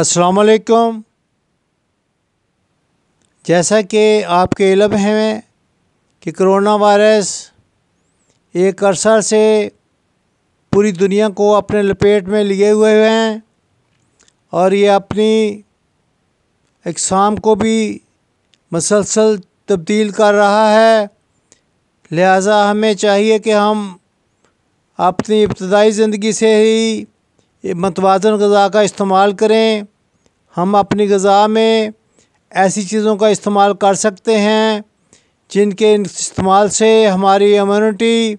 असलकम जैसा कि आपके इलम है कि करोना वायरस एक अरसा से पूरी दुनिया को अपने लपेट में लिए हुए हैं और ये अपनी इकसाम को भी मसलसल तब्दील कर रहा है लिहाजा हमें चाहिए कि हम अपनी इब्तदाई ज़िंदगी से ही मतवाजन गज़ा का इस्तेमाल करें हम अपनी गज़ा में ऐसी चीज़ों का इस्तेमाल कर सकते हैं जिनके इस्तेमाल से हमारी इम्यूनिटी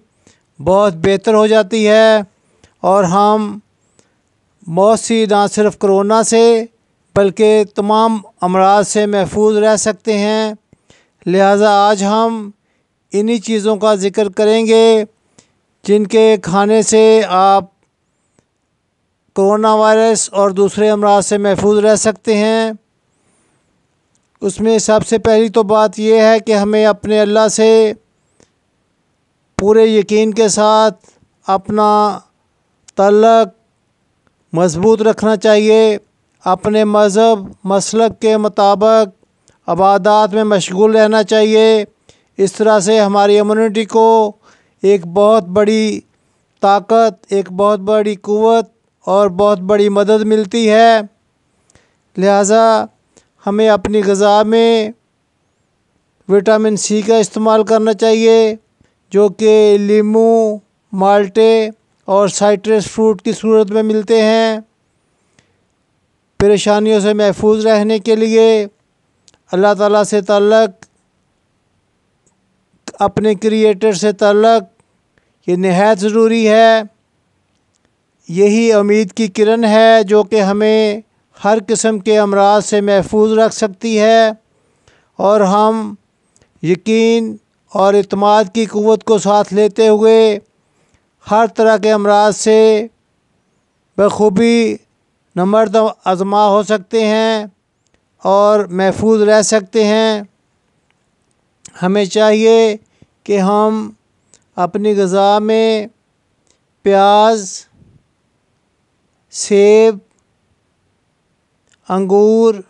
बहुत बेहतर हो जाती है और हम बहुत सी ना सिर्फ करोना से बल्कि तमाम अमराज से महफूज रह सकते हैं लिहाजा आज हम इन्हीं चीज़ों का ज़िक्र करेंगे जिनके खाने से आप कोरोना वायरस और दूसरे अमराज से महफूज रह सकते हैं उसमें सबसे पहली तो बात यह है कि हमें अपने अल्लाह से पूरे यकीन के साथ अपना तलक मजबूत रखना चाहिए अपने मज़हब मसलक के मुताबिक आबादात में मशगूल रहना चाहिए इस तरह से हमारी इम्यूनिटी को एक बहुत बड़ी ताकत एक बहुत बड़ी क़वत और बहुत बड़ी मदद मिलती है लिहाजा हमें अपनी गज़ा में विटामिन सी का इस्तेमाल करना चाहिए जो कि लीमू माल्टे और साइट्रस फ्रूट की सूरत में मिलते हैं परेशानियों से महफूज रहने के लिए अल्लाह ताला से तल्लक अपने क्रिएटर से तल्लक ये नहायत ज़रूरी है यही उम्मीद की किरण है जो कि हमें हर किस्म के अमराज से महफूज रख सकती है और हम यकीन और अतमाद की क़वत को साथ लेते हुए हर तरह के अमराज से बखूबी नमर्द आजमा हो सकते हैं और महफूज रह सकते हैं हमें चाहिए कि हम अपनी गज़ा में प्याज़ सेब अंगूर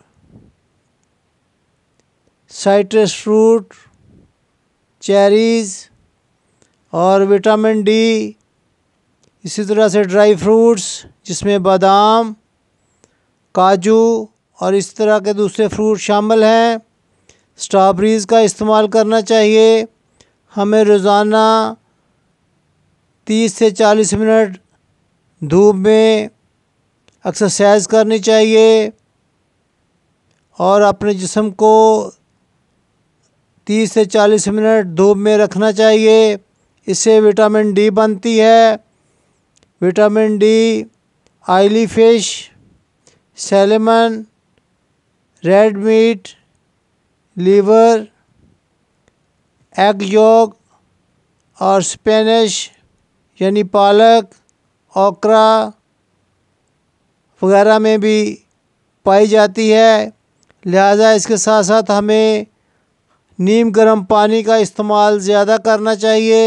साइट्रस फ्रूट चेरीज़ और विटामिन डी इसी तरह से ड्राई फ्रूट्स जिसमें बादाम काजू और इस तरह के दूसरे फ्रूट शामिल हैं स्ट्रॉबेरीज़ का इस्तेमाल करना चाहिए हमें रोज़ाना तीस से चालीस मिनट धूप में एक्सरसाइज करनी चाहिए और अपने जिसम को तीस से चालीस मिनट धूप में रखना चाहिए इससे विटामिन डी बनती है vitamin D oily fish salmon red meat liver egg yolk और स्पेनिश यानी पालक ओकरा वगैरह में भी पाई जाती है लिहाजा इसके साथ साथ हमें नीम गर्म पानी का इस्तेमाल ज़्यादा करना चाहिए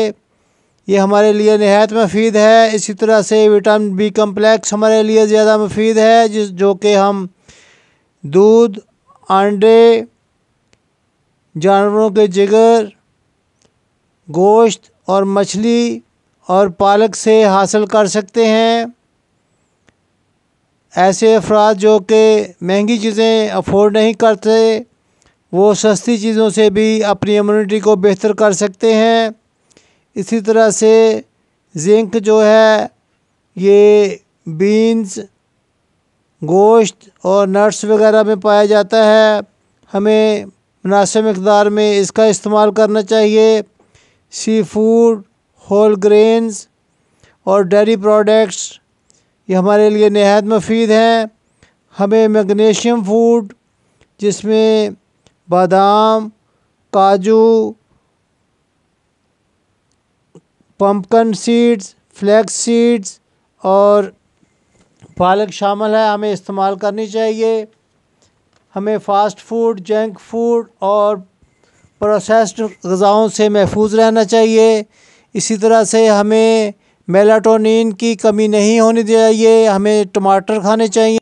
ये हमारे लिए नहायत मफीद है इसी तरह से विटामिन बी कम्प्लेक्स हमारे लिए ज़्यादा मफीद है जिस जो कि हम दूध अंडे जानवरों के जिगर गोश्त और मछली और पालक से हासिल कर सकते हैं ऐसे अफराद जो कि महंगी चीज़ें अफोर्ड नहीं करते वो सस्ती चीज़ों से भी अपनी इम्यूनिटी को बेहतर कर सकते हैं इसी तरह से जिंक जो है ये बीन्स गोश्त और नट्स वगैरह में पाया जाता है हमें मुनासिब मकदार में इसका इस्तेमाल करना चाहिए सी फूड होल ग्रेन्स और डेयरी प्रोडक्ट्स ये हमारे लिए नहायत मुफीद हैं हमें मैग्नीशियम फूड जिसमें बादाम काजू पम्पकन सीड्स फ्लैक्स सीड्स और पालक शामिल है हमें इस्तेमाल करनी चाहिए हमें फ़ास्ट फूड जंक फूड और प्रोसेस्ड गज़ाओं से महफूज रहना चाहिए इसी तरह से हमें मेलाटोनिन की कमी नहीं होनी चाहिए हमें टमाटर खाने चाहिए